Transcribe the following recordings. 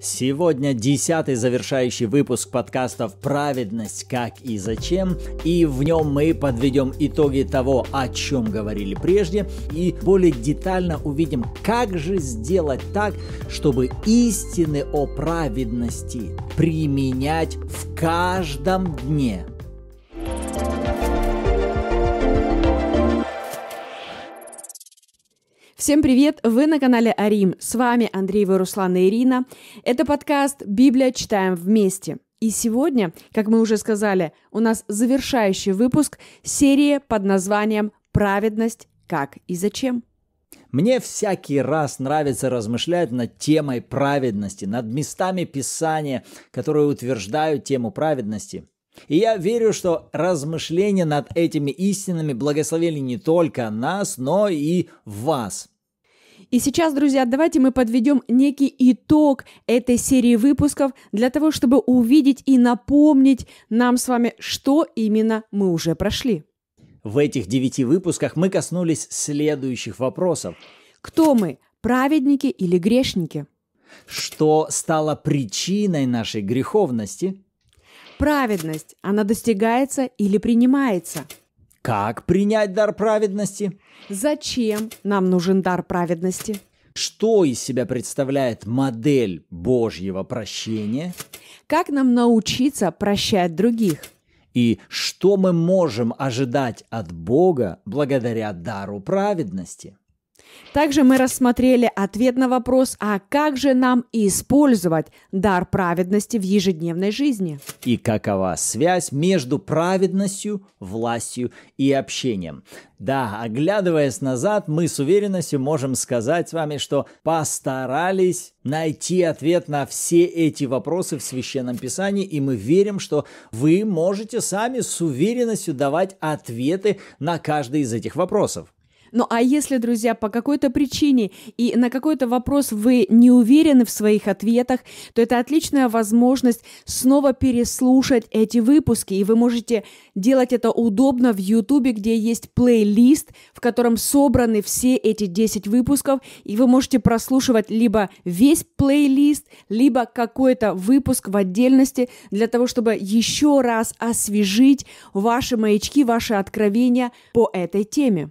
Сегодня десятый завершающий выпуск подкастов «Праведность. Как и зачем». И в нем мы подведем итоги того, о чем говорили прежде, и более детально увидим, как же сделать так, чтобы истины о праведности применять в каждом дне – Всем привет! Вы на канале Арим. С вами Андреева Руслан и Ирина. Это подкаст «Библия. Читаем вместе». И сегодня, как мы уже сказали, у нас завершающий выпуск серии под названием «Праведность. Как и зачем?». Мне всякий раз нравится размышлять над темой праведности, над местами Писания, которые утверждают тему праведности – и я верю, что размышления над этими истинами благословили не только нас, но и вас. И сейчас, друзья, давайте мы подведем некий итог этой серии выпусков для того, чтобы увидеть и напомнить нам с вами, что именно мы уже прошли. В этих девяти выпусках мы коснулись следующих вопросов. Кто мы, праведники или грешники? Что стало причиной нашей греховности? праведность, она достигается или принимается? Как принять дар праведности? Зачем нам нужен дар праведности? Что из себя представляет модель Божьего прощения? Как нам научиться прощать других? И что мы можем ожидать от Бога благодаря дару праведности? Также мы рассмотрели ответ на вопрос, а как же нам использовать дар праведности в ежедневной жизни? И какова связь между праведностью, властью и общением? Да, оглядываясь назад, мы с уверенностью можем сказать с вами, что постарались найти ответ на все эти вопросы в Священном Писании, и мы верим, что вы можете сами с уверенностью давать ответы на каждый из этих вопросов. Ну а если, друзья, по какой-то причине и на какой-то вопрос вы не уверены в своих ответах, то это отличная возможность снова переслушать эти выпуски. И вы можете делать это удобно в YouTube, где есть плейлист, в котором собраны все эти 10 выпусков. И вы можете прослушивать либо весь плейлист, либо какой-то выпуск в отдельности для того, чтобы еще раз освежить ваши маячки, ваши откровения по этой теме.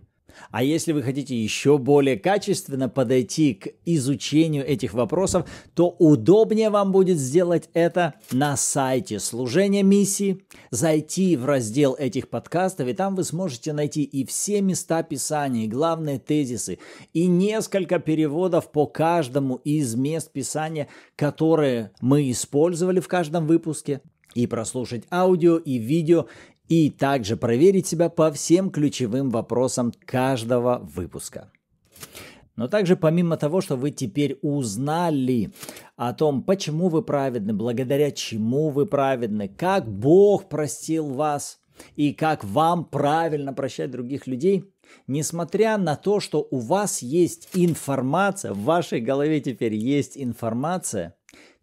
А если вы хотите еще более качественно подойти к изучению этих вопросов, то удобнее вам будет сделать это на сайте служения миссии, зайти в раздел этих подкастов, и там вы сможете найти и все места Писания, и главные тезисы, и несколько переводов по каждому из мест Писания, которые мы использовали в каждом выпуске и прослушать аудио и видео, и также проверить себя по всем ключевым вопросам каждого выпуска. Но также помимо того, что вы теперь узнали о том, почему вы праведны, благодаря чему вы праведны, как Бог простил вас и как вам правильно прощать других людей, несмотря на то, что у вас есть информация, в вашей голове теперь есть информация,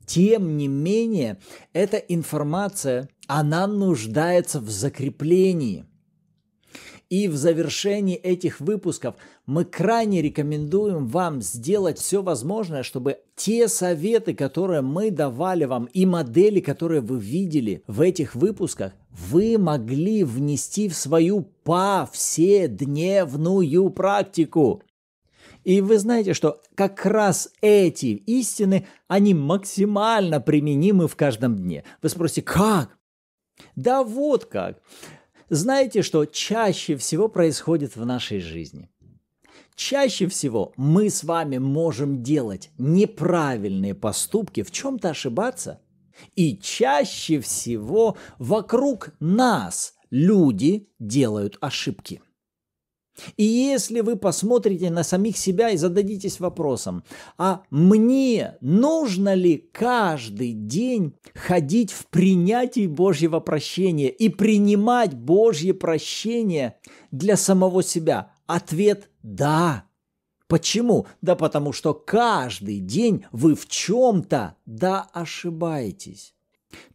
тем не менее, эта информация – она нуждается в закреплении. И в завершении этих выпусков мы крайне рекомендуем вам сделать все возможное, чтобы те советы, которые мы давали вам, и модели, которые вы видели в этих выпусках, вы могли внести в свою повседневную практику. И вы знаете, что как раз эти истины, они максимально применимы в каждом дне. Вы спросите, как? Да вот как. Знаете, что чаще всего происходит в нашей жизни? Чаще всего мы с вами можем делать неправильные поступки, в чем-то ошибаться. И чаще всего вокруг нас люди делают ошибки. И если вы посмотрите на самих себя и зададитесь вопросом, а мне нужно ли каждый день ходить в принятии Божьего прощения и принимать Божье прощение для самого себя? Ответ – да. Почему? Да потому что каждый день вы в чем-то да ошибаетесь.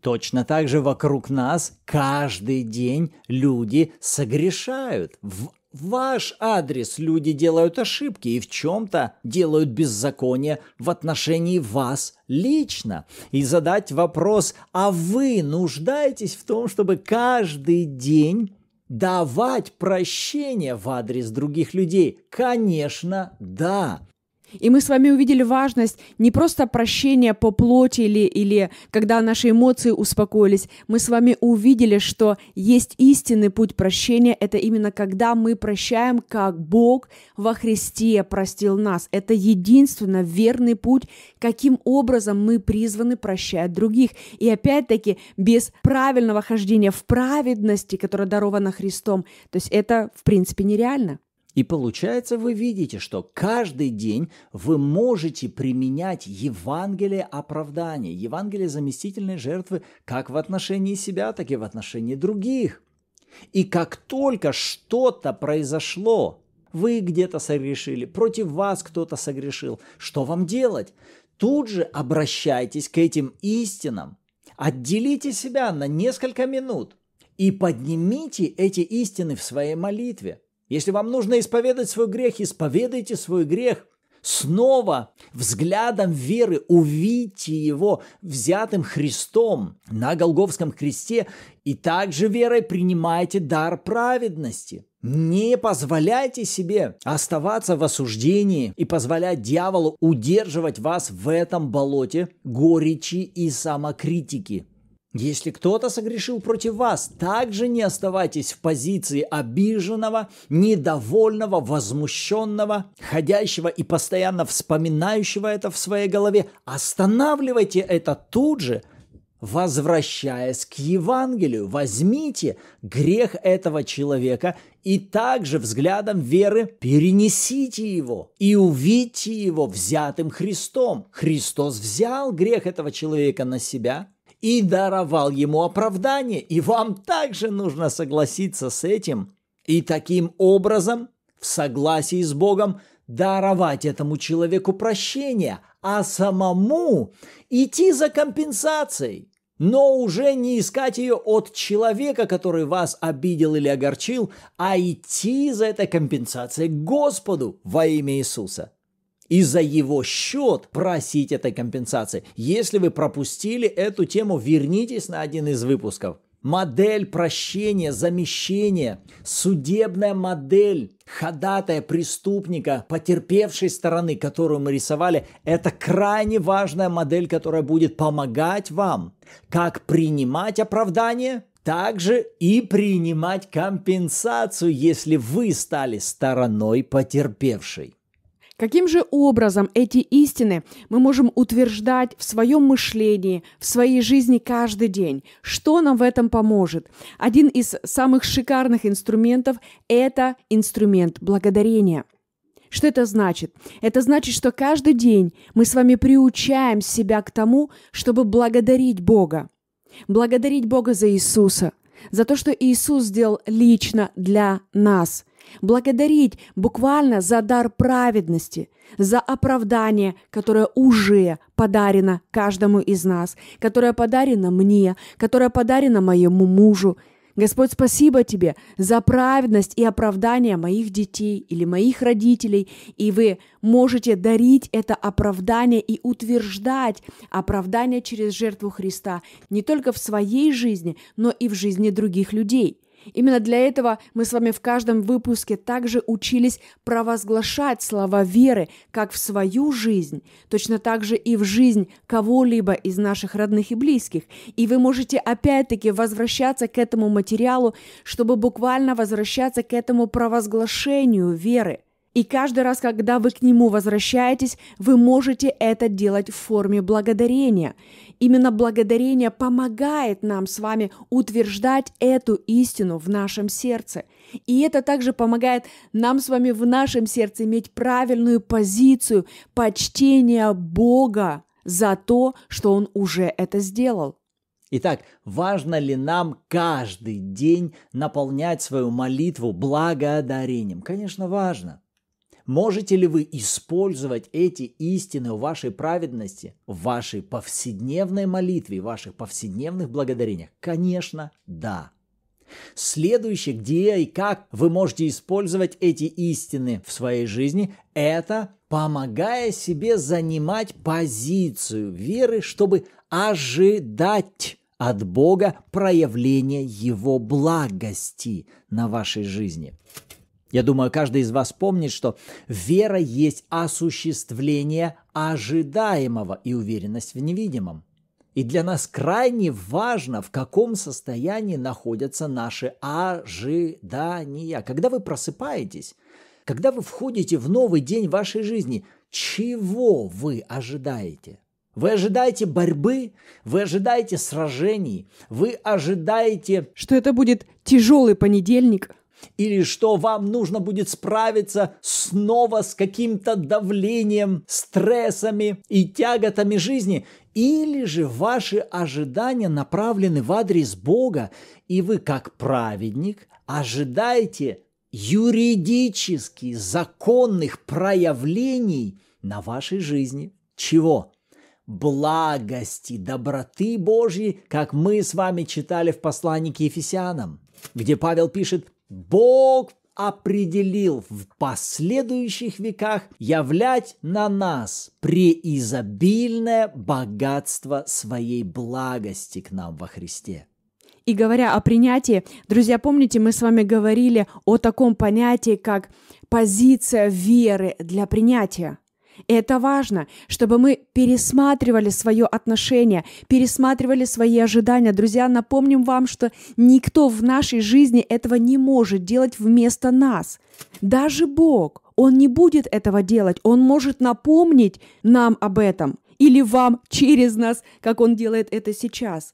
Точно так же вокруг нас каждый день люди согрешают в ваш адрес люди делают ошибки и в чем-то делают беззаконие в отношении вас лично. И задать вопрос, а вы нуждаетесь в том, чтобы каждый день давать прощение в адрес других людей? Конечно, да. И мы с вами увидели важность не просто прощения по плоти или, или когда наши эмоции успокоились. Мы с вами увидели, что есть истинный путь прощения. Это именно когда мы прощаем, как Бог во Христе простил нас. Это единственно верный путь, каким образом мы призваны прощать других. И опять-таки, без правильного хождения в праведности, которая дарована Христом, то есть это, в принципе, нереально. И получается, вы видите, что каждый день вы можете применять Евангелие оправдания, Евангелие заместительной жертвы как в отношении себя, так и в отношении других. И как только что-то произошло, вы где-то согрешили, против вас кто-то согрешил, что вам делать? Тут же обращайтесь к этим истинам, отделите себя на несколько минут и поднимите эти истины в своей молитве – если вам нужно исповедать свой грех, исповедайте свой грех. Снова взглядом веры увидьте его взятым Христом на Голговском кресте и также верой принимайте дар праведности. Не позволяйте себе оставаться в осуждении и позволять дьяволу удерживать вас в этом болоте горечи и самокритики. Если кто-то согрешил против вас, также не оставайтесь в позиции обиженного, недовольного, возмущенного, ходящего и постоянно вспоминающего это в своей голове. Останавливайте это тут же, возвращаясь к Евангелию. Возьмите грех этого человека и также взглядом веры перенесите его и увидьте его взятым Христом. Христос взял грех этого человека на себя – и даровал ему оправдание, и вам также нужно согласиться с этим и таким образом, в согласии с Богом, даровать этому человеку прощение, а самому идти за компенсацией, но уже не искать ее от человека, который вас обидел или огорчил, а идти за этой компенсацией к Господу во имя Иисуса и за его счет просить этой компенсации. Если вы пропустили эту тему, вернитесь на один из выпусков. Модель прощения, замещения, судебная модель ходатая преступника, потерпевшей стороны, которую мы рисовали, это крайне важная модель, которая будет помогать вам как принимать оправдание, также и принимать компенсацию, если вы стали стороной потерпевшей. Каким же образом эти истины мы можем утверждать в своем мышлении, в своей жизни каждый день? Что нам в этом поможет? Один из самых шикарных инструментов ⁇ это инструмент благодарения. Что это значит? Это значит, что каждый день мы с вами приучаем себя к тому, чтобы благодарить Бога. Благодарить Бога за Иисуса, за то, что Иисус сделал лично для нас – благодарить буквально за дар праведности, за оправдание, которое уже подарено каждому из нас, которое подарено мне, которое подарено моему мужу. Господь, спасибо Тебе за праведность и оправдание моих детей или моих родителей, и вы можете дарить это оправдание и утверждать оправдание через жертву Христа не только в своей жизни, но и в жизни других людей – Именно для этого мы с вами в каждом выпуске также учились провозглашать слова веры как в свою жизнь, точно так же и в жизнь кого-либо из наших родных и близких. И вы можете опять-таки возвращаться к этому материалу, чтобы буквально возвращаться к этому провозглашению веры – и каждый раз, когда вы к нему возвращаетесь, вы можете это делать в форме благодарения. Именно благодарение помогает нам с вами утверждать эту истину в нашем сердце. И это также помогает нам с вами в нашем сердце иметь правильную позицию почтения Бога за то, что Он уже это сделал. Итак, важно ли нам каждый день наполнять свою молитву благодарением? Конечно, важно. Можете ли вы использовать эти истины в вашей праведности, в вашей повседневной молитве, в ваших повседневных благодарениях? Конечно, да. Следующее, где и как вы можете использовать эти истины в своей жизни, это помогая себе занимать позицию веры, чтобы ожидать от Бога проявления Его благости на вашей жизни. Я думаю, каждый из вас помнит, что вера есть осуществление ожидаемого и уверенность в невидимом. И для нас крайне важно, в каком состоянии находятся наши ожидания. Когда вы просыпаетесь, когда вы входите в новый день вашей жизни, чего вы ожидаете? Вы ожидаете борьбы, вы ожидаете сражений, вы ожидаете... Что это будет тяжелый понедельник, или что вам нужно будет справиться снова с каким-то давлением, стрессами и тяготами жизни, или же ваши ожидания направлены в адрес Бога, и вы как праведник ожидаете юридически законных проявлений на вашей жизни. Чего? благости, доброты Божьей, как мы с вами читали в послании к Ефесянам, где Павел пишет Бог определил в последующих веках являть на нас преизобильное богатство своей благости к нам во Христе. И говоря о принятии, друзья, помните, мы с вами говорили о таком понятии, как позиция веры для принятия. И это важно, чтобы мы пересматривали свое отношение, пересматривали свои ожидания. Друзья, напомним вам, что никто в нашей жизни этого не может делать вместо нас. Даже Бог, Он не будет этого делать. Он может напомнить нам об этом или вам через нас, как Он делает это сейчас.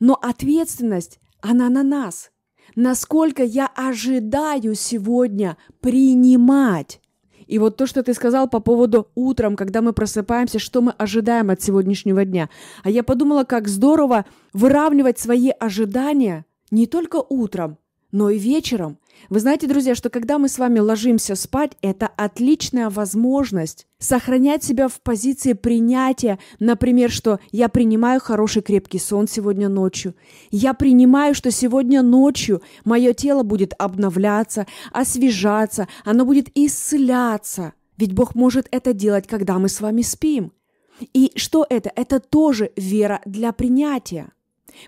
Но ответственность, она на нас. Насколько я ожидаю сегодня принимать и вот то, что ты сказал по поводу утром, когда мы просыпаемся, что мы ожидаем от сегодняшнего дня. А я подумала, как здорово выравнивать свои ожидания не только утром, но и вечером. Вы знаете, друзья, что когда мы с вами ложимся спать, это отличная возможность сохранять себя в позиции принятия, например, что я принимаю хороший крепкий сон сегодня ночью, я принимаю, что сегодня ночью мое тело будет обновляться, освежаться, оно будет исцеляться. Ведь Бог может это делать, когда мы с вами спим. И что это? Это тоже вера для принятия.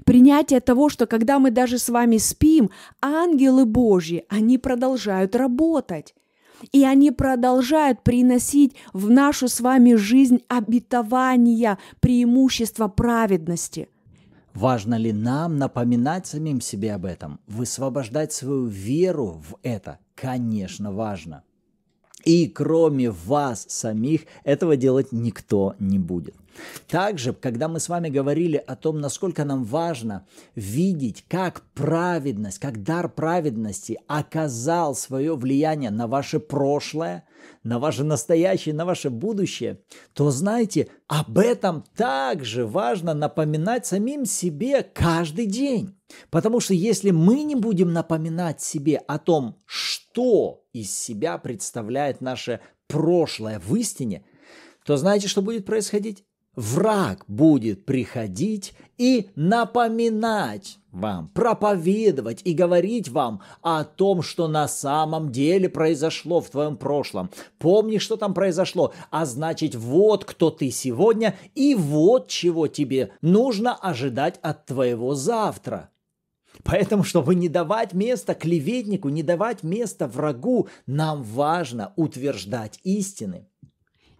Принятие того, что когда мы даже с вами спим, ангелы Божьи, они продолжают работать. И они продолжают приносить в нашу с вами жизнь обетования, преимущества праведности. Важно ли нам напоминать самим себе об этом, высвобождать свою веру в это? Конечно, важно. И кроме вас самих этого делать никто не будет. Также, когда мы с вами говорили о том, насколько нам важно видеть, как праведность, как дар праведности оказал свое влияние на ваше прошлое, на ваше настоящее, на ваше будущее, то знаете, об этом также важно напоминать самим себе каждый день. Потому что если мы не будем напоминать себе о том, что из себя представляет наше прошлое в истине, то знаете, что будет происходить? враг будет приходить и напоминать вам, проповедовать и говорить вам о том, что на самом деле произошло в твоем прошлом. Помни, что там произошло, а значит, вот кто ты сегодня и вот чего тебе нужно ожидать от твоего завтра. Поэтому, чтобы не давать место клеветнику, не давать место врагу, нам важно утверждать истины.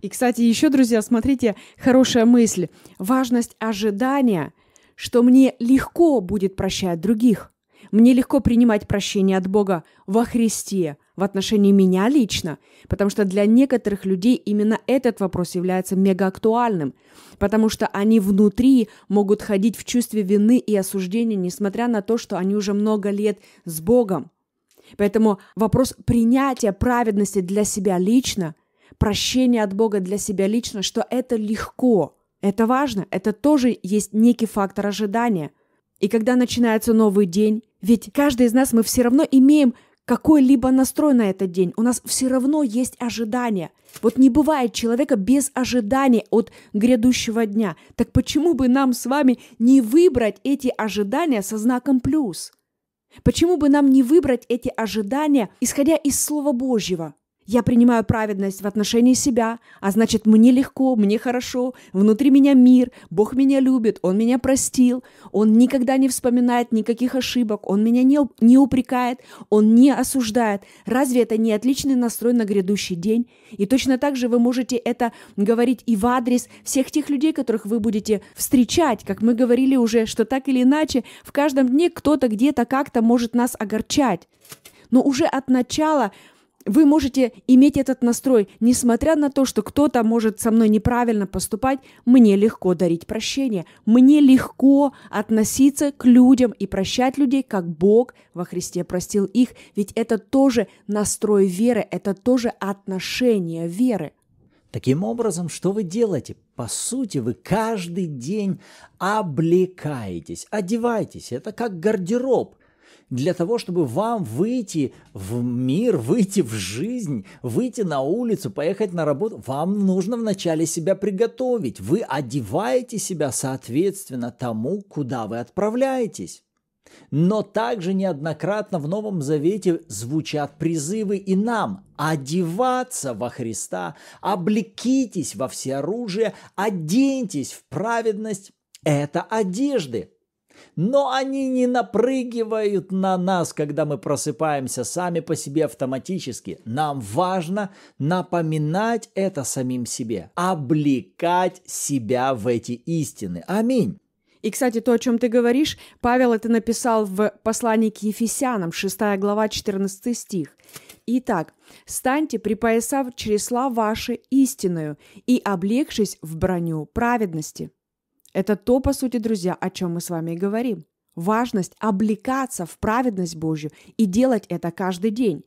И, кстати, еще, друзья, смотрите, хорошая мысль. Важность ожидания, что мне легко будет прощать других. Мне легко принимать прощение от Бога во Христе, в отношении меня лично, потому что для некоторых людей именно этот вопрос является мегаактуальным, потому что они внутри могут ходить в чувстве вины и осуждения, несмотря на то, что они уже много лет с Богом. Поэтому вопрос принятия праведности для себя лично прощение от Бога для себя лично, что это легко. Это важно, это тоже есть некий фактор ожидания. И когда начинается новый день, ведь каждый из нас мы все равно имеем какой-либо настрой на этот день. У нас все равно есть ожидания. Вот не бывает человека без ожиданий от грядущего дня. Так почему бы нам с вами не выбрать эти ожидания со знаком плюс? Почему бы нам не выбрать эти ожидания, исходя из Слова Божьего? Я принимаю праведность в отношении себя, а значит, мне легко, мне хорошо, внутри меня мир, Бог меня любит, Он меня простил, Он никогда не вспоминает никаких ошибок, Он меня не, не упрекает, Он не осуждает. Разве это не отличный настрой на грядущий день? И точно так же вы можете это говорить и в адрес всех тех людей, которых вы будете встречать, как мы говорили уже, что так или иначе в каждом дне кто-то где-то как-то может нас огорчать. Но уже от начала вы можете иметь этот настрой, несмотря на то, что кто-то может со мной неправильно поступать, мне легко дарить прощение, мне легко относиться к людям и прощать людей, как Бог во Христе простил их, ведь это тоже настрой веры, это тоже отношение веры. Таким образом, что вы делаете? По сути, вы каждый день облекаетесь, одеваетесь. Это как гардероб для того, чтобы вам выйти в мир, выйти в жизнь, выйти на улицу, поехать на работу, вам нужно вначале себя приготовить. Вы одеваете себя соответственно тому, куда вы отправляетесь. Но также неоднократно в Новом Завете звучат призывы и нам одеваться во Христа, облекитесь во всеоружие, оденьтесь в праведность. Это одежды, но они не напрыгивают на нас, когда мы просыпаемся сами по себе автоматически. Нам важно напоминать это самим себе, облекать себя в эти истины. Аминь. И, кстати, то, о чем ты говоришь, Павел это написал в послании к Ефесянам, 6 глава, 14 стих. Итак, «Станьте, припоясав чресла ваши истинную и облегшись в броню праведности». Это то, по сути, друзья, о чем мы с вами и говорим. Важность облекаться в праведность Божью и делать это каждый день.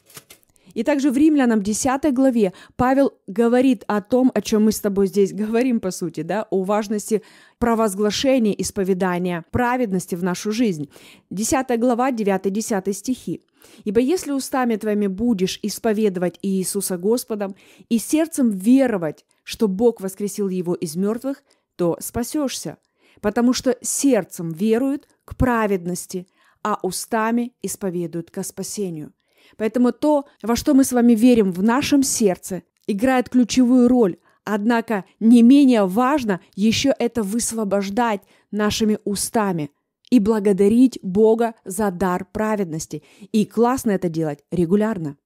И также в Римлянам 10 главе Павел говорит о том, о чем мы с тобой здесь говорим, по сути, да, о важности провозглашения, исповедания праведности в нашу жизнь. 10 глава, 9-10 стихи. «Ибо если устами твоими будешь исповедовать Иисуса Господом и сердцем веровать, что Бог воскресил его из мертвых, то спасешься, потому что сердцем веруют к праведности, а устами исповедуют ко спасению. Поэтому то, во что мы с вами верим в нашем сердце, играет ключевую роль, однако не менее важно еще это высвобождать нашими устами и благодарить Бога за дар праведности. И классно это делать регулярно.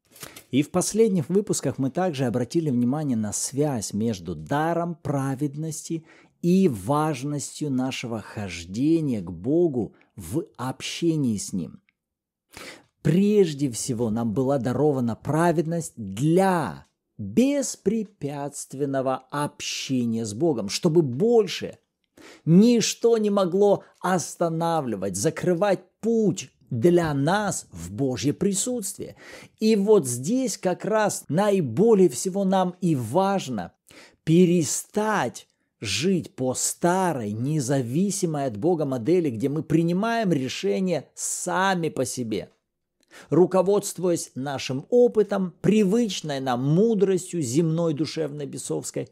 И в последних выпусках мы также обратили внимание на связь между даром праведности и важностью нашего хождения к Богу в общении с Ним. Прежде всего нам была дарована праведность для беспрепятственного общения с Богом, чтобы больше ничто не могло останавливать, закрывать путь для нас в Божье присутствие. И вот здесь как раз наиболее всего нам и важно перестать жить по старой, независимой от Бога модели, где мы принимаем решения сами по себе, руководствуясь нашим опытом, привычной нам мудростью земной душевной бесовской.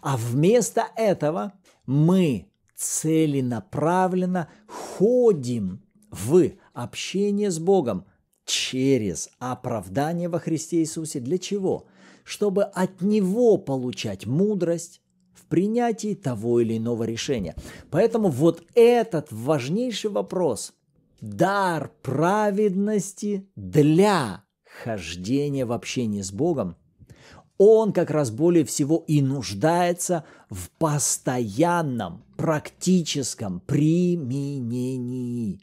А вместо этого мы целенаправленно ходим в Общение с Богом через оправдание во Христе Иисусе. Для чего? Чтобы от Него получать мудрость в принятии того или иного решения. Поэтому вот этот важнейший вопрос – дар праведности для хождения в общении с Богом – он как раз более всего и нуждается в постоянном практическом применении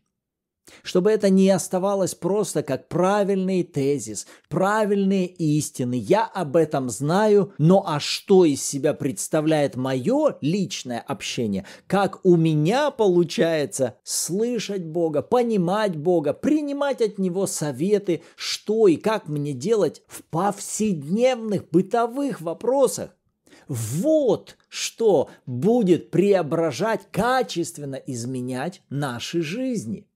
чтобы это не оставалось просто как правильный тезис, правильные истины. Я об этом знаю, но а что из себя представляет мое личное общение? Как у меня получается слышать Бога, понимать Бога, принимать от Него советы, что и как мне делать в повседневных бытовых вопросах? Вот что будет преображать, качественно изменять наши жизни.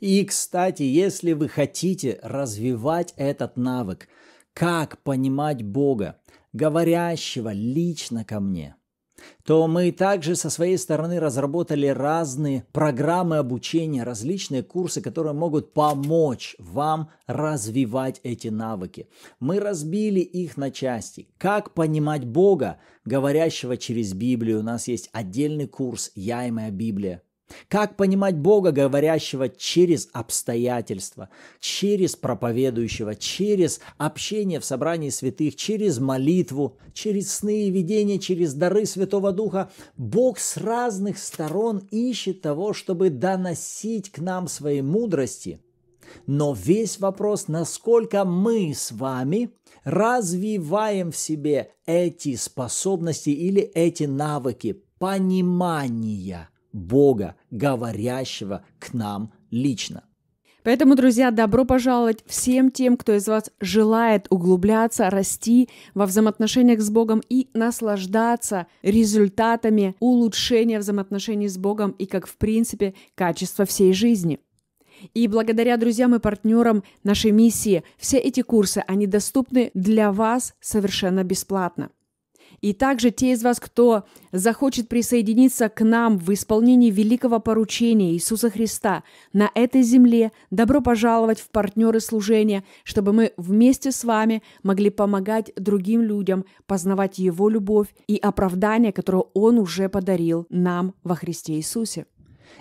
И, кстати, если вы хотите развивать этот навык, как понимать Бога, говорящего лично ко мне, то мы также со своей стороны разработали разные программы обучения, различные курсы, которые могут помочь вам развивать эти навыки. Мы разбили их на части. Как понимать Бога, говорящего через Библию. У нас есть отдельный курс «Я и моя Библия». Как понимать Бога, говорящего через обстоятельства, через проповедующего, через общение в собрании святых, через молитву, через сны и видения, через дары Святого Духа? Бог с разных сторон ищет того, чтобы доносить к нам своей мудрости. Но весь вопрос, насколько мы с вами развиваем в себе эти способности или эти навыки понимания – Бога, говорящего к нам лично. Поэтому, друзья, добро пожаловать всем тем, кто из вас желает углубляться, расти во взаимоотношениях с Богом и наслаждаться результатами улучшения взаимоотношений с Богом и, как в принципе, качества всей жизни. И благодаря друзьям и партнерам нашей миссии все эти курсы, они доступны для вас совершенно бесплатно. И также те из вас, кто захочет присоединиться к нам в исполнении великого поручения Иисуса Христа на этой земле, добро пожаловать в партнеры служения, чтобы мы вместе с вами могли помогать другим людям познавать Его любовь и оправдание, которое Он уже подарил нам во Христе Иисусе.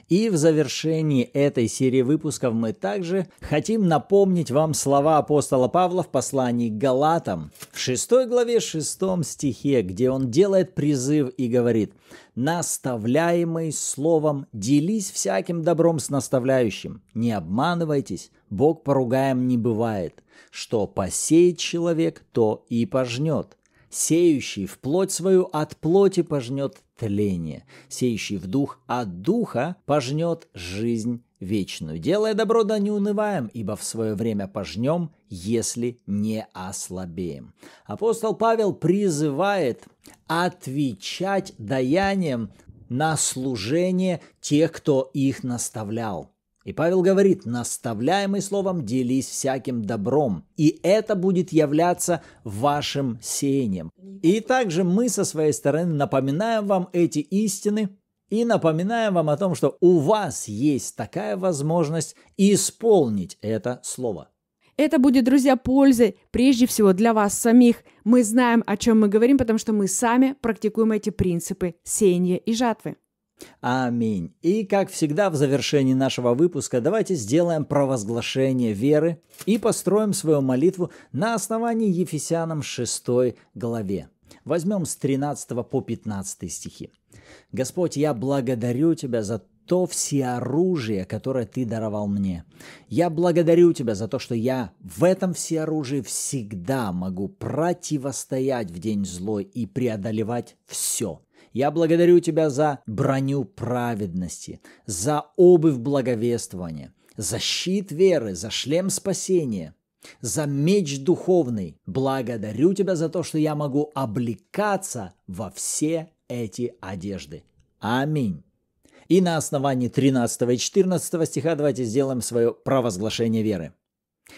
И в завершении этой серии выпусков мы также хотим напомнить вам слова апостола Павла в послании к Галатам в 6 главе 6 стихе, где он делает призыв и говорит «Наставляемый словом, делись всяким добром с наставляющим, не обманывайтесь, Бог поругаем не бывает, что посеет человек, то и пожнет». Сеющий в плоть свою от плоти пожнет тление, сеющий в дух от духа пожнет жизнь вечную. Делая добро, да не унываем, ибо в свое время пожнем, если не ослабеем. Апостол Павел призывает отвечать даянием на служение тех, кто их наставлял. И Павел говорит, наставляемый словом, делись всяким добром, и это будет являться вашим сеянием. И также мы со своей стороны напоминаем вам эти истины, и напоминаем вам о том, что у вас есть такая возможность исполнить это слово. Это будет, друзья, пользой прежде всего для вас самих. Мы знаем, о чем мы говорим, потому что мы сами практикуем эти принципы сеяния и жатвы. Аминь. И, как всегда, в завершении нашего выпуска давайте сделаем провозглашение веры и построим свою молитву на основании Ефесянам 6 главе. Возьмем с 13 по 15 стихи. «Господь, я благодарю Тебя за то всеоружие, которое Ты даровал мне. Я благодарю Тебя за то, что я в этом всеоружии всегда могу противостоять в день злой и преодолевать все. Я благодарю Тебя за броню праведности, за обувь благовествования, за щит веры, за шлем спасения, за меч духовный. Благодарю Тебя за то, что я могу облекаться во все эти одежды. Аминь. И на основании 13 и 14 стиха давайте сделаем свое провозглашение веры.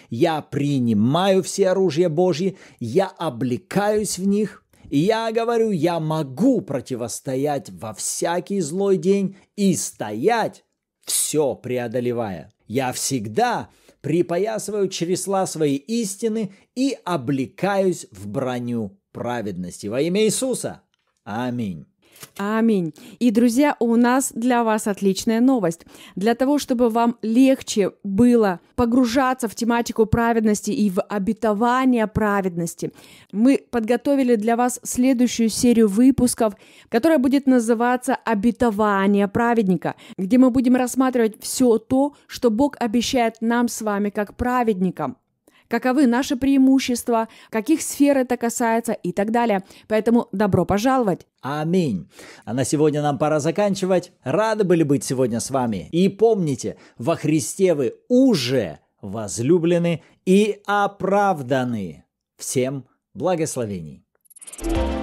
Я принимаю все оружие Божьи, я облекаюсь в них, и я говорю, я могу противостоять во всякий злой день и стоять, все преодолевая. Я всегда припоясываю чресла своей истины и облекаюсь в броню праведности. Во имя Иисуса. Аминь. Аминь. И, друзья, у нас для вас отличная новость. Для того, чтобы вам легче было погружаться в тематику праведности и в обетование праведности, мы подготовили для вас следующую серию выпусков, которая будет называться «Обетование праведника», где мы будем рассматривать все то, что Бог обещает нам с вами как праведникам каковы наши преимущества, каких сфер это касается и так далее. Поэтому добро пожаловать! Аминь. А на сегодня нам пора заканчивать. Рады были быть сегодня с вами. И помните, во Христе вы уже возлюблены и оправданы. Всем благословений. thank you